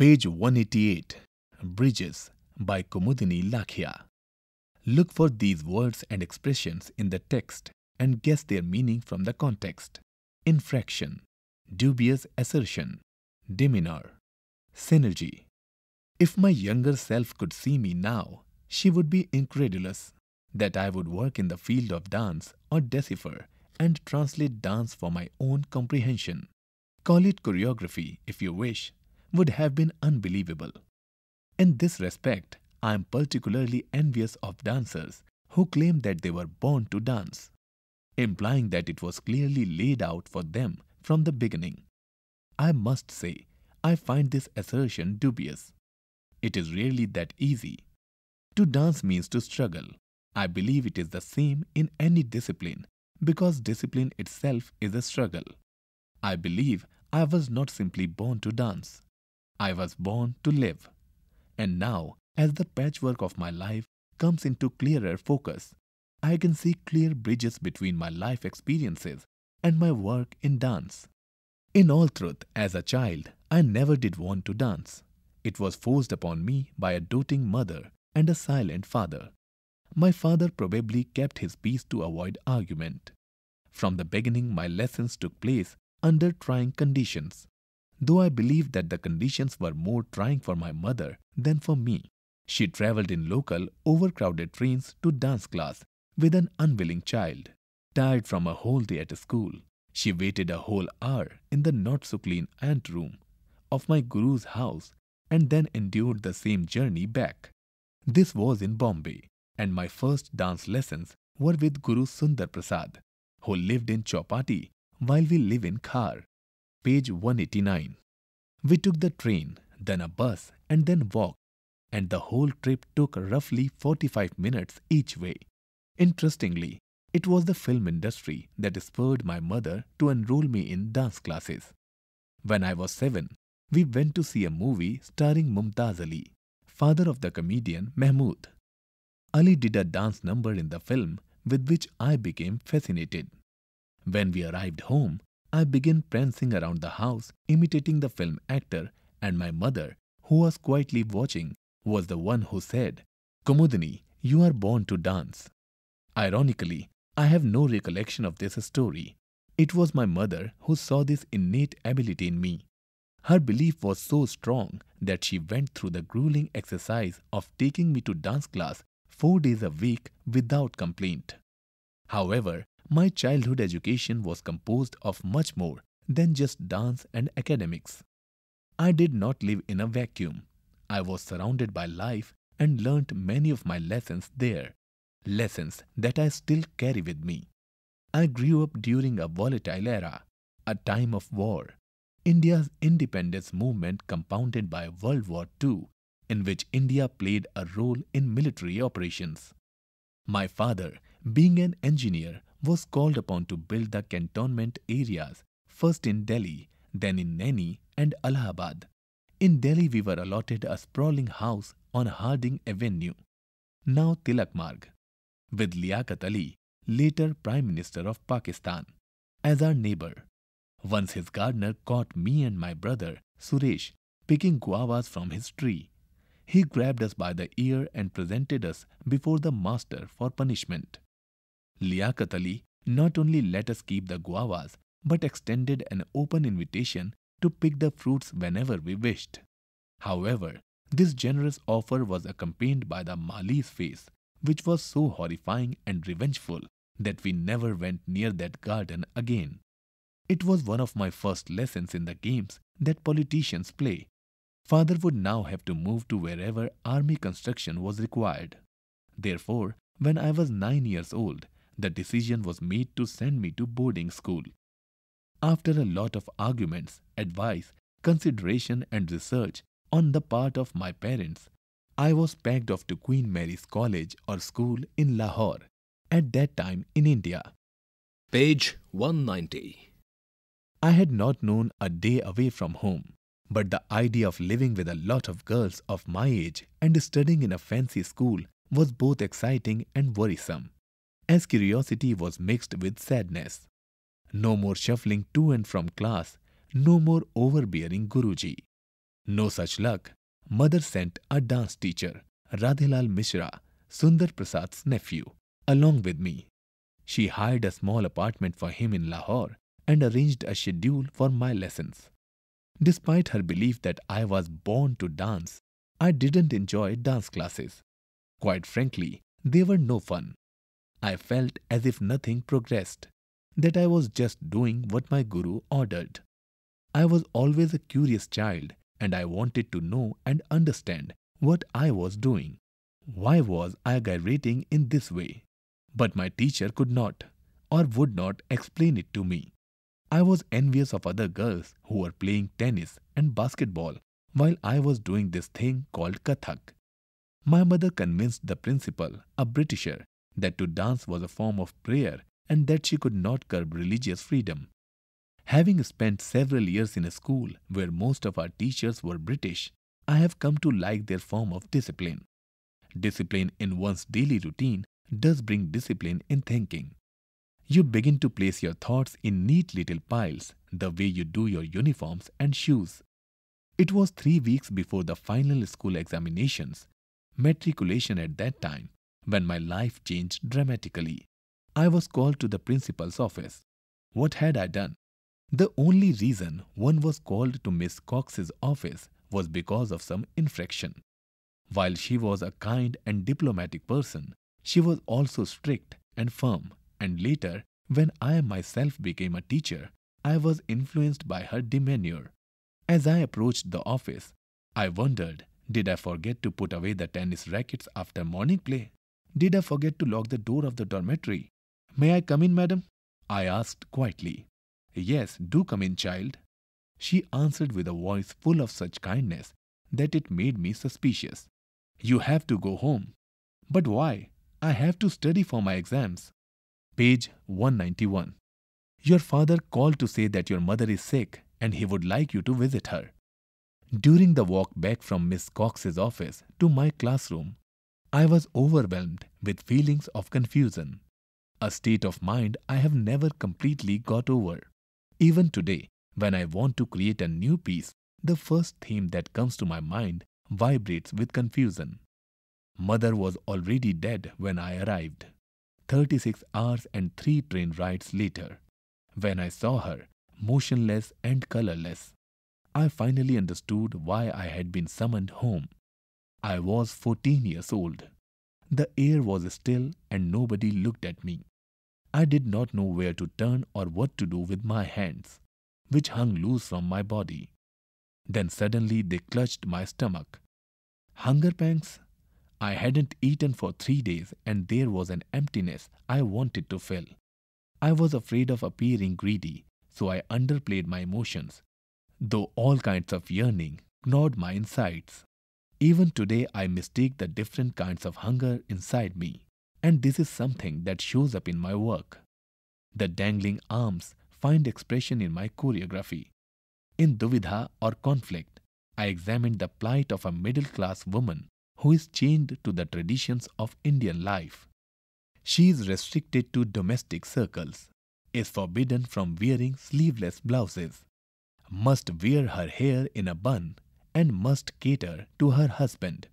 Page 188 Bridges by Kumudini Lakhia. Look for these words and expressions in the text and guess their meaning from the context. Infraction, dubious assertion, demeanor, synergy. If my younger self could see me now, she would be incredulous that I would work in the field of dance or decipher and translate dance for my own comprehension. Call it choreography if you wish, would have been unbelievable. In this respect, I am particularly envious of dancers who claim that they were born to dance, implying that it was clearly laid out for them from the beginning. I must say, I find this assertion dubious. It is really that easy. To dance means to struggle. I believe it is the same in any discipline because discipline itself is a struggle. I believe I was not simply born to dance. I was born to live. And now, as the patchwork of my life comes into clearer focus, I can see clear bridges between my life experiences and my work in dance. In all truth, as a child, I never did want to dance. It was forced upon me by a doting mother and a silent father. My father probably kept his peace to avoid argument. From the beginning, my lessons took place under trying conditions though I believe that the conditions were more trying for my mother than for me. She traveled in local, overcrowded trains to dance class with an unwilling child. Tired from a whole day at school, she waited a whole hour in the not so clean ant room of my guru's house and then endured the same journey back. This was in Bombay, and my first dance lessons were with Guru Sundar Prasad, who lived in Chopati while we live in Khar page 189. We took the train, then a bus, and then walked, and the whole trip took roughly 45 minutes each way. Interestingly, it was the film industry that spurred my mother to enroll me in dance classes. When I was seven, we went to see a movie starring Mumtaz Ali, father of the comedian Mahmood. Ali did a dance number in the film with which I became fascinated. When we arrived home, I began prancing around the house, imitating the film actor, and my mother, who was quietly watching, was the one who said, "Kumudini, you are born to dance. Ironically, I have no recollection of this story. It was my mother who saw this innate ability in me. Her belief was so strong that she went through the grueling exercise of taking me to dance class four days a week without complaint. However, my childhood education was composed of much more than just dance and academics. I did not live in a vacuum. I was surrounded by life and learnt many of my lessons there, lessons that I still carry with me. I grew up during a volatile era, a time of war. India's independence movement compounded by World War II, in which India played a role in military operations. My father, being an engineer, was called upon to build the cantonment areas, first in Delhi, then in Naini and Allahabad. In Delhi, we were allotted a sprawling house on Harding Avenue, now Tilak Marg, with Liaquat Ali, later Prime Minister of Pakistan, as our neighbor. Once his gardener caught me and my brother, Suresh, picking guavas from his tree. He grabbed us by the ear and presented us before the master for punishment. Liaquat Ali not only let us keep the guavas but extended an open invitation to pick the fruits whenever we wished. However, this generous offer was accompanied by the Mali's face, which was so horrifying and revengeful that we never went near that garden again. It was one of my first lessons in the games that politicians play. Father would now have to move to wherever army construction was required. Therefore, when I was nine years old, the decision was made to send me to boarding school. After a lot of arguments, advice, consideration, and research on the part of my parents, I was packed off to Queen Mary's College or school in Lahore, at that time in India. Page 190. I had not known a day away from home, but the idea of living with a lot of girls of my age and studying in a fancy school was both exciting and worrisome as curiosity was mixed with sadness. No more shuffling to and from class, no more overbearing Guruji. No such luck. Mother sent a dance teacher, Radhilal Mishra, Sundar Prasad's nephew, along with me. She hired a small apartment for him in Lahore and arranged a schedule for my lessons. Despite her belief that I was born to dance, I didn't enjoy dance classes. Quite frankly, they were no fun. I felt as if nothing progressed, that I was just doing what my guru ordered. I was always a curious child and I wanted to know and understand what I was doing. Why was I gyrating in this way? But my teacher could not or would not explain it to me. I was envious of other girls who were playing tennis and basketball while I was doing this thing called Kathak. My mother convinced the principal, a Britisher, that to dance was a form of prayer and that she could not curb religious freedom. Having spent several years in a school where most of our teachers were British, I have come to like their form of discipline. Discipline in one's daily routine does bring discipline in thinking. You begin to place your thoughts in neat little piles, the way you do your uniforms and shoes. It was three weeks before the final school examinations, matriculation at that time, when my life changed dramatically. I was called to the principal's office. What had I done? The only reason one was called to Miss Cox's office was because of some infraction. While she was a kind and diplomatic person, she was also strict and firm, and later, when I myself became a teacher, I was influenced by her demeanor. As I approached the office, I wondered did I forget to put away the tennis rackets after morning play? Did I forget to lock the door of the dormitory? May I come in, madam? I asked quietly. Yes, do come in, child. She answered with a voice full of such kindness that it made me suspicious. You have to go home. But why? I have to study for my exams. Page 191. Your father called to say that your mother is sick and he would like you to visit her. During the walk back from Miss Cox's office to my classroom, I was overwhelmed with feelings of confusion, a state of mind I have never completely got over. Even today, when I want to create a new piece, the first theme that comes to my mind vibrates with confusion. Mother was already dead when I arrived. 36 hours and 3 train rides later. When I saw her, motionless and colorless, I finally understood why I had been summoned home. I was 14 years old. The air was still and nobody looked at me. I did not know where to turn or what to do with my hands, which hung loose from my body. Then suddenly they clutched my stomach. Hunger pangs? I hadn't eaten for three days and there was an emptiness I wanted to fill. I was afraid of appearing greedy, so I underplayed my emotions, though all kinds of yearning gnawed my insides. Even today, I mistake the different kinds of hunger inside me, and this is something that shows up in my work. The dangling arms find expression in my choreography. In Duvidha or Conflict, I examined the plight of a middle class woman who is chained to the traditions of Indian life. She is restricted to domestic circles, is forbidden from wearing sleeveless blouses, must wear her hair in a bun and must cater to her husband.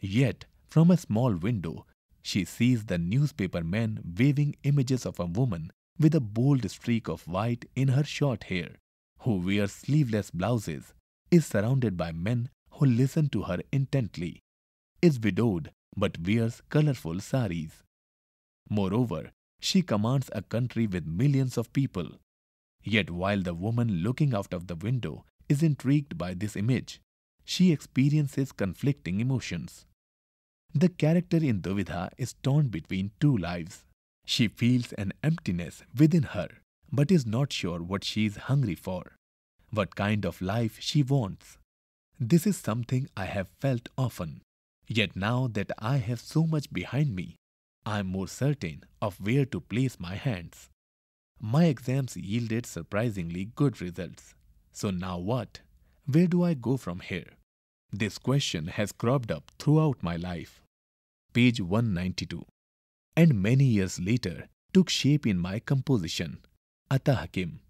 Yet, from a small window, she sees the newspaper men waving images of a woman with a bold streak of white in her short hair, who wears sleeveless blouses, is surrounded by men who listen to her intently, is widowed but wears colorful saris. Moreover, she commands a country with millions of people. Yet while the woman looking out of the window is intrigued by this image, she experiences conflicting emotions. The character in Duvida is torn between two lives. She feels an emptiness within her, but is not sure what she is hungry for, what kind of life she wants. This is something I have felt often. Yet now that I have so much behind me, I am more certain of where to place my hands. My exams yielded surprisingly good results. So now what? Where do I go from here? This question has cropped up throughout my life. Page 192. And many years later, took shape in my composition, Atahakim. Hakim.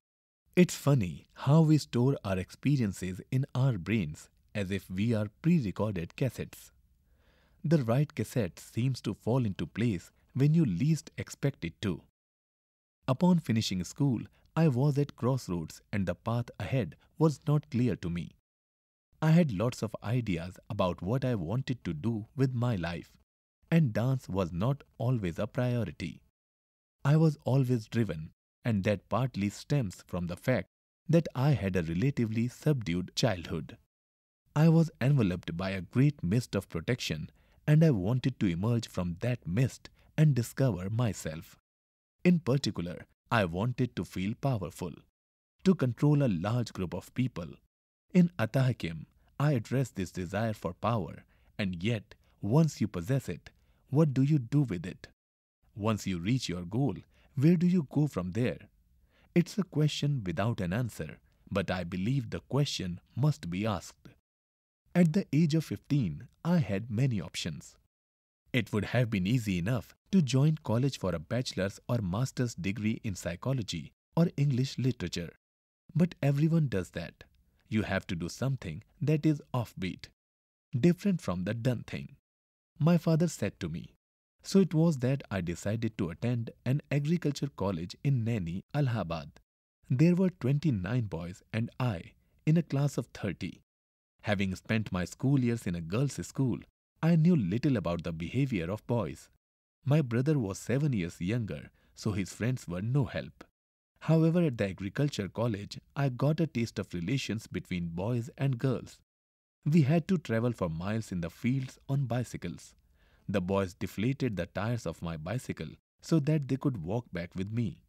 It's funny how we store our experiences in our brains as if we are pre recorded cassettes. The right cassette seems to fall into place when you least expect it to. Upon finishing school, I was at crossroads and the path ahead was not clear to me. I had lots of ideas about what I wanted to do with my life, and dance was not always a priority. I was always driven, and that partly stems from the fact that I had a relatively subdued childhood. I was enveloped by a great mist of protection, and I wanted to emerge from that mist and discover myself. In particular, I wanted to feel powerful, to control a large group of people. In Atahakim, I address this desire for power, and yet, once you possess it, what do you do with it? Once you reach your goal, where do you go from there? It's a question without an answer, but I believe the question must be asked. At the age of 15, I had many options. It would have been easy enough to join college for a bachelor's or master's degree in psychology or English literature. But everyone does that. You have to do something that is offbeat, different from the done thing. My father said to me. So it was that I decided to attend an agriculture college in Naini, Allahabad. There were 29 boys and I in a class of 30. Having spent my school years in a girls' school, I knew little about the behavior of boys. My brother was seven years younger, so his friends were no help. However, at the agriculture college, I got a taste of relations between boys and girls. We had to travel for miles in the fields on bicycles. The boys deflated the tires of my bicycle so that they could walk back with me,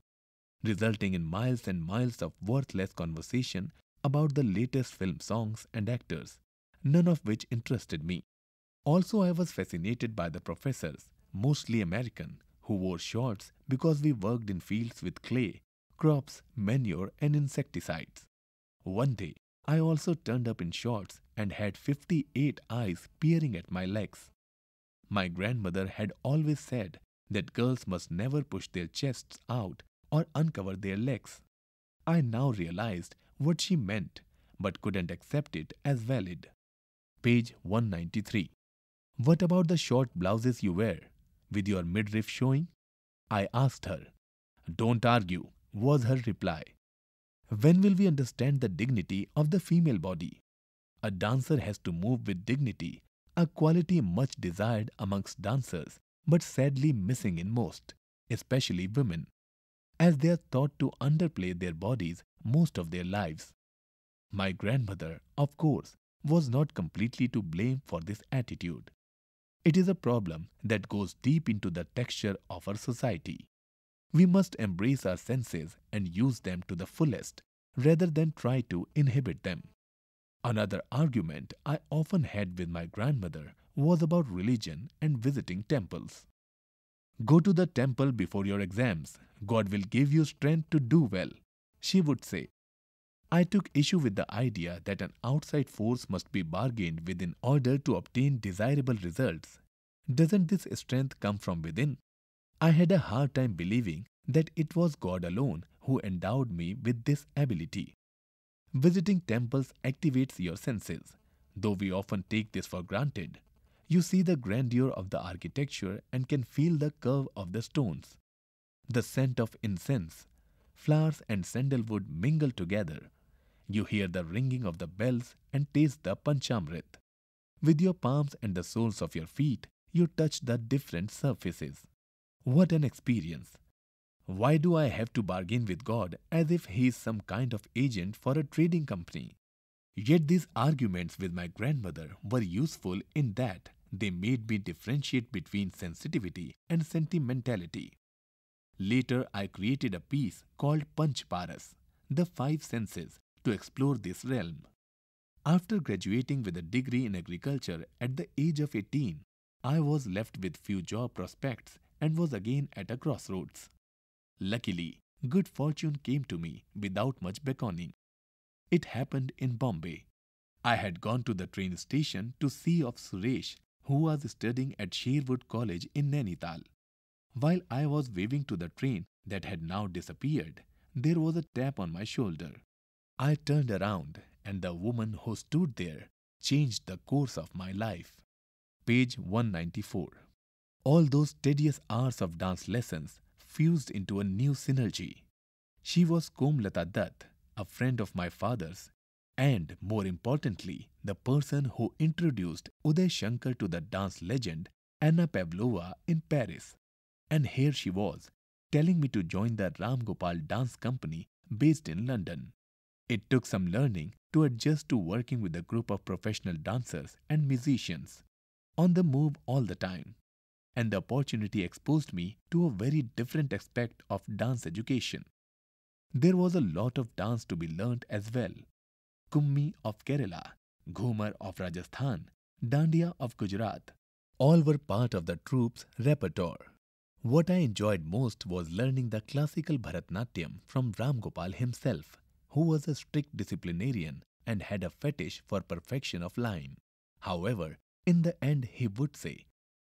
resulting in miles and miles of worthless conversation about the latest film songs and actors, none of which interested me. Also, I was fascinated by the professors, mostly American, who wore shorts because we worked in fields with clay, crops, manure, and insecticides. One day, I also turned up in shorts and had 58 eyes peering at my legs. My grandmother had always said that girls must never push their chests out or uncover their legs. I now realized what she meant but couldn't accept it as valid. Page 193 what about the short blouses you wear, with your midriff showing? I asked her. Don't argue, was her reply. When will we understand the dignity of the female body? A dancer has to move with dignity, a quality much desired amongst dancers, but sadly missing in most, especially women, as they are thought to underplay their bodies most of their lives. My grandmother, of course, was not completely to blame for this attitude. It is a problem that goes deep into the texture of our society. We must embrace our senses and use them to the fullest rather than try to inhibit them. Another argument I often had with my grandmother was about religion and visiting temples. Go to the temple before your exams. God will give you strength to do well, she would say. I took issue with the idea that an outside force must be bargained with in order to obtain desirable results. Doesn't this strength come from within? I had a hard time believing that it was God alone who endowed me with this ability. Visiting temples activates your senses, though we often take this for granted. You see the grandeur of the architecture and can feel the curve of the stones. The scent of incense, flowers, and sandalwood mingle together you hear the ringing of the bells and taste the panchamrit. With your palms and the soles of your feet, you touch the different surfaces. What an experience! Why do I have to bargain with God as if He is some kind of agent for a trading company? Yet these arguments with my grandmother were useful in that they made me differentiate between sensitivity and sentimentality. Later, I created a piece called Panchparas, the five senses, to explore this realm. After graduating with a degree in agriculture at the age of 18, I was left with few job prospects and was again at a crossroads. Luckily, good fortune came to me without much beckoning. It happened in Bombay. I had gone to the train station to see of Suresh, who was studying at Sherwood College in Nainital. While I was waving to the train that had now disappeared, there was a tap on my shoulder. I turned around, and the woman who stood there changed the course of my life. Page 194. All those tedious hours of dance lessons fused into a new synergy. She was Komlata Dutt, a friend of my father's, and more importantly, the person who introduced Uday Shankar to the dance legend Anna Pavlova in Paris. And here she was, telling me to join the Ram Gopal Dance Company based in London. It took some learning to adjust to working with a group of professional dancers and musicians, on the move all the time. And the opportunity exposed me to a very different aspect of dance education. There was a lot of dance to be learned as well. Kummi of Kerala, Ghumar of Rajasthan, Dandiya of Gujarat, all were part of the troupe's repertoire. What I enjoyed most was learning the classical Bharatnatyam from Ram Gopal himself who was a strict disciplinarian and had a fetish for perfection of line. However, in the end, he would say,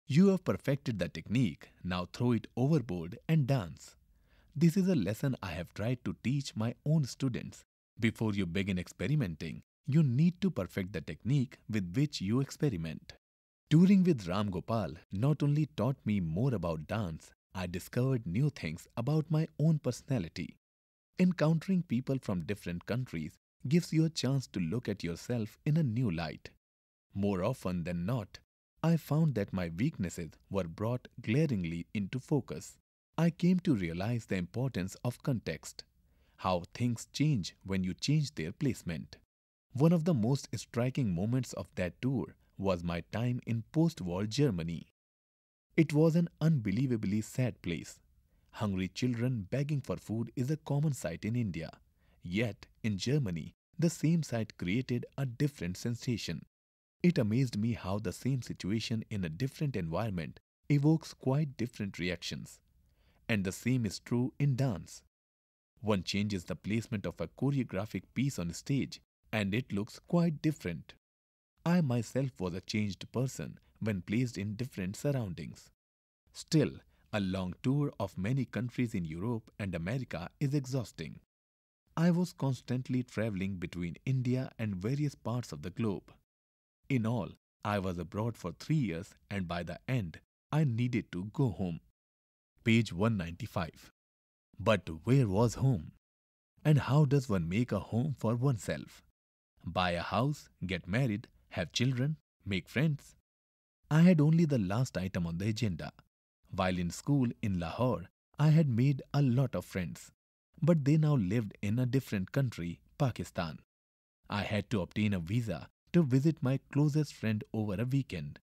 You have perfected the technique, now throw it overboard and dance. This is a lesson I have tried to teach my own students. Before you begin experimenting, you need to perfect the technique with which you experiment. Touring with Ram Gopal not only taught me more about dance, I discovered new things about my own personality. Encountering people from different countries gives you a chance to look at yourself in a new light. More often than not, I found that my weaknesses were brought glaringly into focus. I came to realize the importance of context, how things change when you change their placement. One of the most striking moments of that tour was my time in post war Germany. It was an unbelievably sad place, Hungry children begging for food is a common sight in India. Yet, in Germany, the same sight created a different sensation. It amazed me how the same situation in a different environment evokes quite different reactions. And the same is true in dance. One changes the placement of a choreographic piece on stage and it looks quite different. I myself was a changed person when placed in different surroundings. Still, a long tour of many countries in Europe and America is exhausting. I was constantly traveling between India and various parts of the globe. In all, I was abroad for three years and by the end, I needed to go home. Page 195. But where was home? And how does one make a home for oneself? Buy a house, get married, have children, make friends? I had only the last item on the agenda while in school in Lahore, I had made a lot of friends, but they now lived in a different country, Pakistan. I had to obtain a visa to visit my closest friend over a weekend.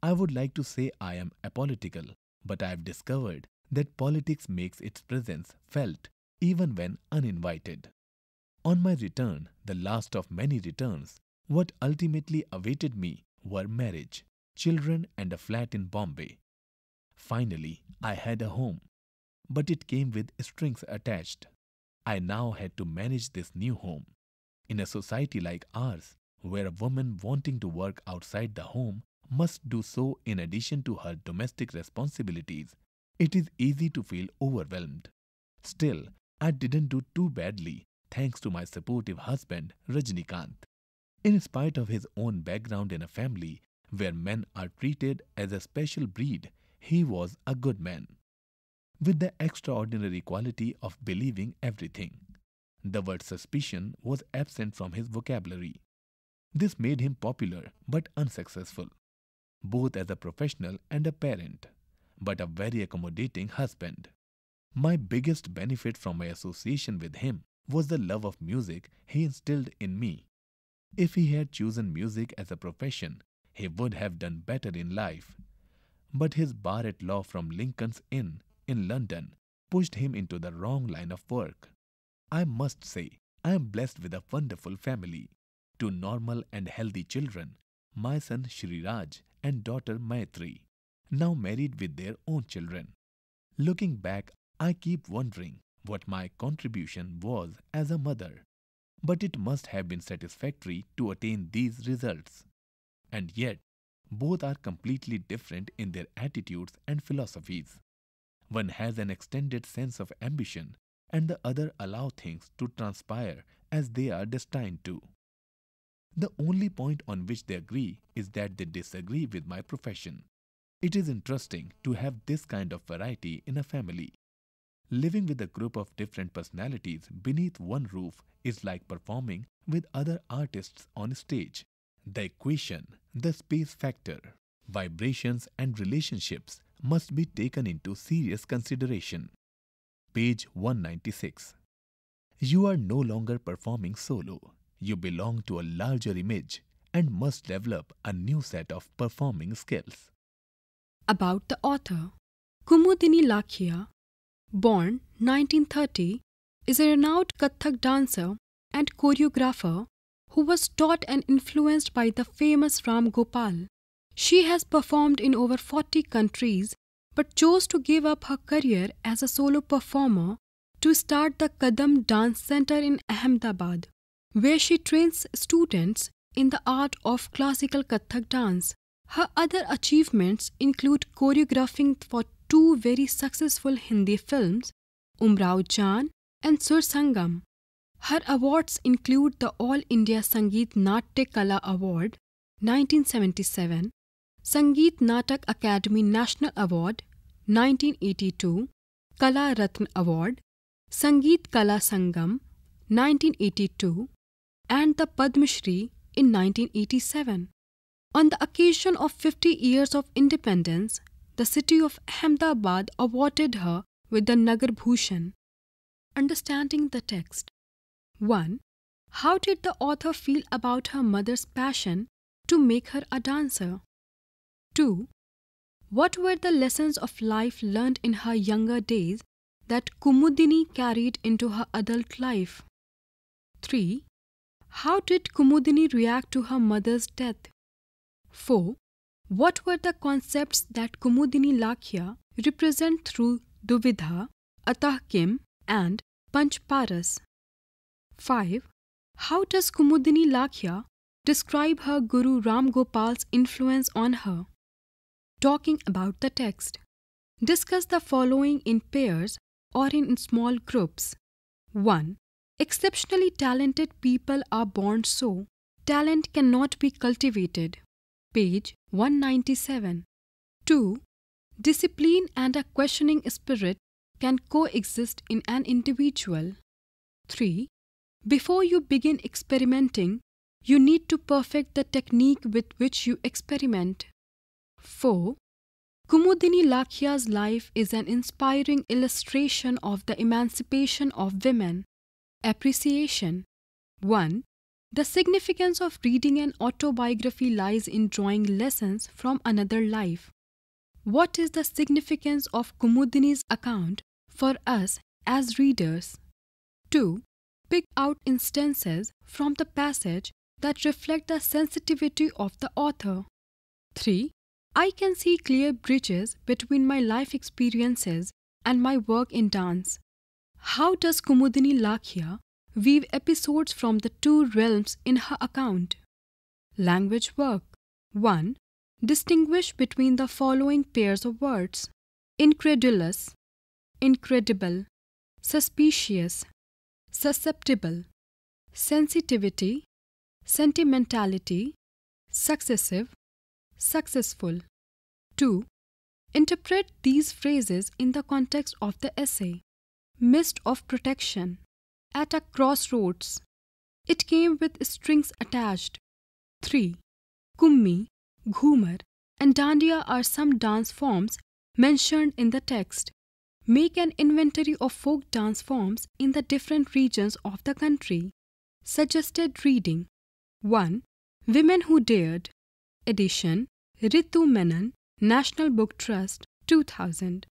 I would like to say I am apolitical, but I have discovered that politics makes its presence felt even when uninvited. On my return, the last of many returns, what ultimately awaited me were marriage, children, and a flat in Bombay. Finally, I had a home. But it came with strings attached. I now had to manage this new home. In a society like ours, where a woman wanting to work outside the home must do so in addition to her domestic responsibilities, it is easy to feel overwhelmed. Still, I didn't do too badly thanks to my supportive husband, Rajnikant. In spite of his own background in a family where men are treated as a special breed he was a good man. With the extraordinary quality of believing everything, the word suspicion was absent from his vocabulary. This made him popular but unsuccessful, both as a professional and a parent, but a very accommodating husband. My biggest benefit from my association with him was the love of music he instilled in me. If he had chosen music as a profession, he would have done better in life but his bar at law from Lincoln's Inn in London pushed him into the wrong line of work. I must say, I am blessed with a wonderful family. Two normal and healthy children, my son Shriraj and daughter Maitri, now married with their own children. Looking back, I keep wondering what my contribution was as a mother. But it must have been satisfactory to attain these results. And yet, both are completely different in their attitudes and philosophies. One has an extended sense of ambition, and the other allow things to transpire as they are destined to. The only point on which they agree is that they disagree with my profession. It is interesting to have this kind of variety in a family. Living with a group of different personalities beneath one roof is like performing with other artists on stage. The equation, the space factor, vibrations and relationships must be taken into serious consideration. Page 196 You are no longer performing solo. You belong to a larger image and must develop a new set of performing skills. About the author Kumudini Lakhia, born 1930, is a renowned Kathak dancer and choreographer who was taught and influenced by the famous Ram Gopal. She has performed in over 40 countries but chose to give up her career as a solo performer to start the Kadam Dance Center in Ahmedabad, where she trains students in the art of classical Kathak dance. Her other achievements include choreographing for two very successful Hindi films, Umrao Jaan and Sur Sangam. Her awards include the All India Sangeet Natya Kala Award 1977, Sangeet Natak Academy National Award 1982, Kala Ratna Award, Sangeet Kala Sangam 1982, and the Padma Shri in 1987. On the occasion of 50 years of independence, the city of Ahmedabad awarded her with the Nagar Bhushan. Understanding the text 1. How did the author feel about her mother's passion to make her a dancer? 2. What were the lessons of life learned in her younger days that Kumudini carried into her adult life? 3. How did Kumudini react to her mother's death? 4. What were the concepts that Kumudini Lakya represent through Duvidha, Atah Kim, and Panchparas? 5. How does Kumudini Lakya describe her Guru Ram Gopal's influence on her? Talking about the text. Discuss the following in pairs or in small groups. 1. Exceptionally talented people are born so. Talent cannot be cultivated. Page 197. 2. Discipline and a questioning spirit can coexist in an individual. 3. Before you begin experimenting, you need to perfect the technique with which you experiment. 4. Kumudini Lakhia's life is an inspiring illustration of the emancipation of women. Appreciation 1. The significance of reading an autobiography lies in drawing lessons from another life. What is the significance of Kumudini's account for us as readers? 2 pick out instances from the passage that reflect the sensitivity of the author. 3. I can see clear bridges between my life experiences and my work in dance. How does Kumudini Lakhia weave episodes from the two realms in her account? Language work 1. Distinguish between the following pairs of words incredulous, incredible, suspicious, susceptible, sensitivity, sentimentality, successive, successful. 2. Interpret these phrases in the context of the essay. Mist of protection, at a crossroads. It came with strings attached. 3. Kummi, Ghumar, and Dandiya are some dance forms mentioned in the text make an inventory of folk dance forms in the different regions of the country. Suggested reading 1. Women Who Dared, edition Ritu Menon, National Book Trust, 2000.